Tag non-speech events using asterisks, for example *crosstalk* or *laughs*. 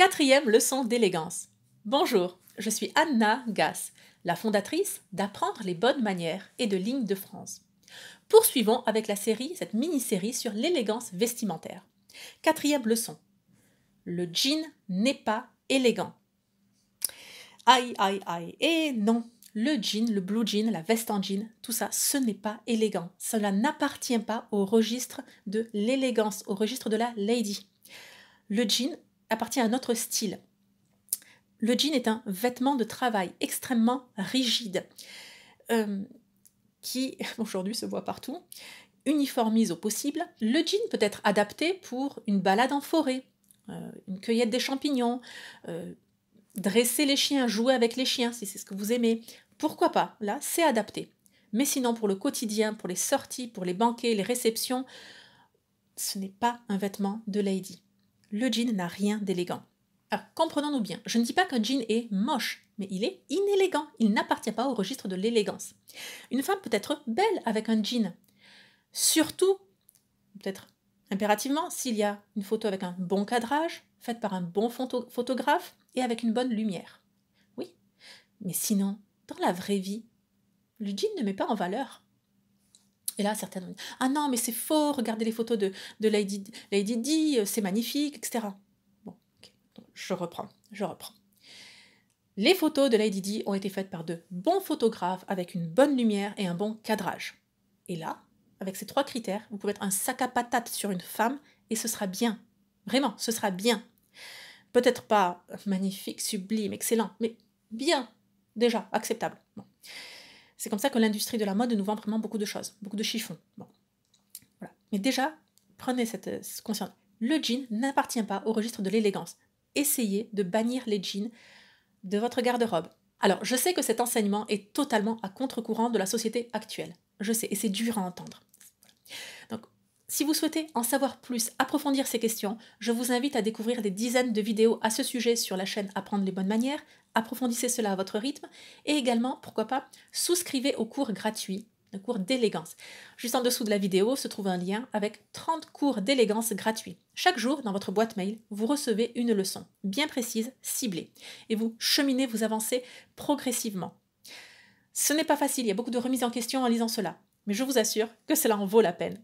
Quatrième leçon d'élégance. Bonjour, je suis Anna Gass, la fondatrice d'Apprendre les bonnes manières et de Ligne de France. Poursuivons avec la série, cette mini-série sur l'élégance vestimentaire. Quatrième leçon. Le jean n'est pas élégant. Aïe, aïe, aïe. Et eh non, le jean, le blue jean, la veste en jean, tout ça, ce n'est pas élégant. Cela n'appartient pas au registre de l'élégance, au registre de la lady. Le jean appartient à notre style. Le jean est un vêtement de travail extrêmement rigide, euh, qui *laughs* aujourd'hui se voit partout, uniformise au possible. Le jean peut être adapté pour une balade en forêt, euh, une cueillette des champignons, euh, dresser les chiens, jouer avec les chiens si c'est ce que vous aimez. Pourquoi pas Là, c'est adapté. Mais sinon, pour le quotidien, pour les sorties, pour les banquets, les réceptions, ce n'est pas un vêtement de lady le jean n'a rien d'élégant. Alors, comprenons-nous bien, je ne dis pas qu'un jean est moche, mais il est inélégant, il n'appartient pas au registre de l'élégance. Une femme peut être belle avec un jean, surtout, peut-être impérativement, s'il y a une photo avec un bon cadrage, faite par un bon photographe et avec une bonne lumière. Oui, mais sinon, dans la vraie vie, le jean ne met pas en valeur. Et là, certaines ont Ah non, mais c'est faux, regardez les photos de, Lady, Lady Di, euh, c'est magnifique, etc. Bon, je reprends, je reprends. Les photos de Lady Di ont été faites par de bons photographes avec une bonne lumière et un bon cadrage. Et là, avec ces trois critères, vous pouvez être un sac à patates sur une femme et ce sera bien. Vraiment, ce sera bien. Peut-être pas magnifique, sublime, excellent, mais bien, déjà, acceptable. Bon. C'est comme ça que l'industrie de la mode nous vend vraiment beaucoup de choses, beaucoup de chiffons. Bon. Mais déjà, prenez cette euh, conscience. Le jean n'appartient pas au registre de l'élégance. Essayez de bannir les jeans de votre garde-robe. Alors, je sais que cet enseignement est totalement à contre-courant de la société actuelle. Je sais, et c'est dur à entendre. Donc, si vous souhaitez en savoir plus, approfondir ces questions, je vous invite à découvrir des dizaines de vidéos à ce sujet sur la chaîne Apprendre les bonnes manières, approfondissez cela à votre rythme, et également, pourquoi pas, souscrivez aux cours gratuit, le cours d'élégance. Juste en dessous de la vidéo se trouve un lien avec 30 cours d'élégance gratuits. Chaque jour, dans votre boîte mail, vous recevez une leçon, bien précise, ciblée, et vous cheminez, vous avancez progressivement. Ce n'est pas facile, il y a beaucoup de remises en question en lisant cela, mais je vous assure que cela en vaut la peine.